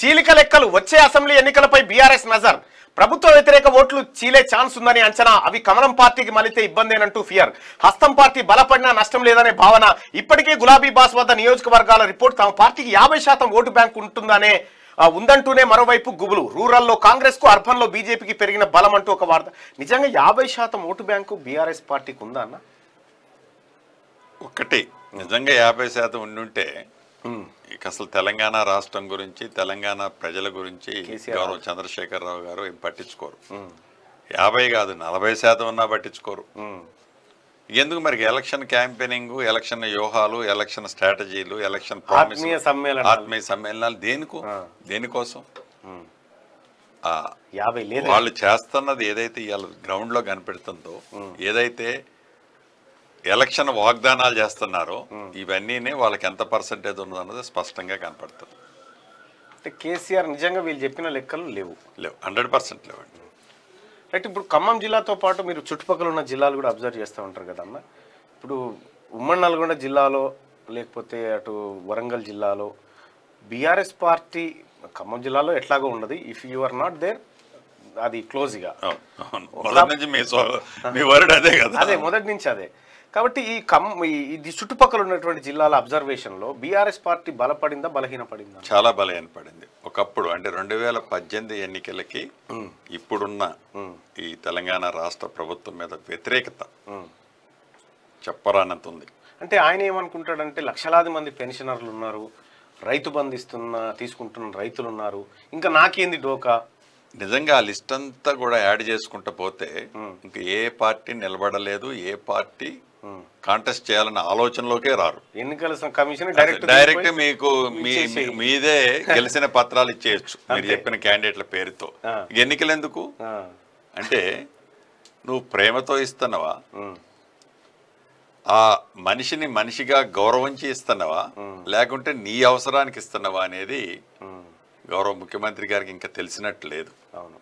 చీలిక లెక్కలు వచ్చే అసెంబ్లీ ఎన్నికలపై బీఆర్ఎస్ నజర్ ప్రభుత్వ వ్యతిరేక ఓట్లు చీలే ఛాన్స్ ఉందని అంచనా అవి కమలం పార్టీకి మలితే ఇబ్బందేనంటూ ఫియర్ హస్తం పార్టీ బలపడినా నష్టం లేదనే భావన ఇప్పటికే గులాబీ బాస్ వద్ద నియోజకవర్గాల రిపోర్ట్ తమ పార్టీకి యాభై శాతం ఓటు బ్యాంక్ ఉంటుందనే ఉందంటూనే మరోవైపు గుబులు రూరల్లో కాంగ్రెస్ కు అర్బన్లో బీజేపీకి పెరిగిన బలం అంటూ ఒక వార్త నిజంగా యాభై శాతం ఓటు బ్యాంకు బీఆర్ఎస్ పార్టీకి ఉందా అన్న ఒకటి నిజంగా యాభై శాతం ఉండుంటే ఇక అసలు తెలంగాణ రాష్ట్రం గురించి తెలంగాణ ప్రజల గురించి గౌరవ చంద్రశేఖరరావు గారు ఏం పట్టించుకోరు యాభై కాదు నలభై శాతం ఉన్నా పట్టించుకోరు ఎందుకు మరి ఎలక్షన్ క్యాంపెయినింగ్ ఎలక్షన్ వ్యూహాలు ఎలక్షన్ స్ట్రాటజీలు ఎలక్షన్ ఆత్మీయ సమ్మేళనాలు దేనికి దేనికోసం యాభై లేదు వాళ్ళు చేస్తున్నది ఏదైతే ఇవాళ లో కనిపెడుతుందో ఏదైతే ఎలక్షన్ వాగ్దానాలు చేస్తున్నారో ఇవన్నీ వాళ్ళకి ఎంత పర్సంటేజ్ అన్నది స్పష్టంగా కనపడుతుంది అంటే కేసీఆర్ నిజంగా వీళ్ళు చెప్పిన లెక్కలు లేవు లేవు హండ్రెడ్ పర్సెంట్ లేవండి రైట్ ఇప్పుడు ఖమ్మం జిల్లాతో పాటు మీరు చుట్టుపక్కల ఉన్న జిల్లాలు కూడా అబ్జర్వ్ చేస్తూ ఉంటారు కదమ్మ ఇప్పుడు ఉమ్మడి నల్గొండ జిల్లాలో లేకపోతే అటు వరంగల్ జిల్లాలో బీఆర్ఎస్ పార్టీ ఖమ్మం జిల్లాలో ఎట్లాగో ఉన్నది if you are not there అది క్లోజ్గా మీ వర్డ్ అదే కదా అదే మొదటి నుంచి అదే కాబట్టి ఈ కమ్ ఇది చుట్టుపక్కల ఉన్నటువంటి జిల్లాల అబ్జర్వేషన్లో బీఆర్ఎస్ పార్టీ బలపడిందా బలహీనపడిందా చాలా బలహీనపడింది ఒకప్పుడు అంటే రెండు వేల పద్దెనిమిది ఎన్నికలకి ఇప్పుడున్న ఈ తెలంగాణ రాష్ట్ర ప్రభుత్వం మీద వ్యతిరేకత చెప్పరానంత ఉంది అంటే ఆయన ఏమనుకుంటాడంటే లక్షలాది మంది పెన్షనర్లు ఉన్నారు రైతు బంధిస్తున్న తీసుకుంటున్న రైతులు ఉన్నారు ఇంకా నాకేంది డోకా నిజంగా ఆ లిస్ట్ అంతా కూడా యాడ్ చేసుకుంటూ పోతే ఇంకా ఏ పార్టీ నిలబడలేదు ఏ పార్టీ కాంటెస్ట్ చేయాలన్న ఆలోచనలోకే రారు ఎన్నికల కమిషన్ డైరెక్ట్ మీకు మీదే గెలిచిన పత్రాలు ఇచ్చేయచ్చు మీరు చెప్పిన క్యాండిడేట్ల పేరుతో ఎన్నికలు ఎందుకు అంటే నువ్వు ప్రేమతో ఇస్తున్నావా ఆ మనిషిని మనిషిగా గౌరవించి ఇస్తున్నావా లేకుంటే నీ అవసరానికి ఇస్తున్నావా అనేది గౌరవ ముఖ్యమంత్రి గారికి ఇంకా తెలిసినట్లు లేదు అవును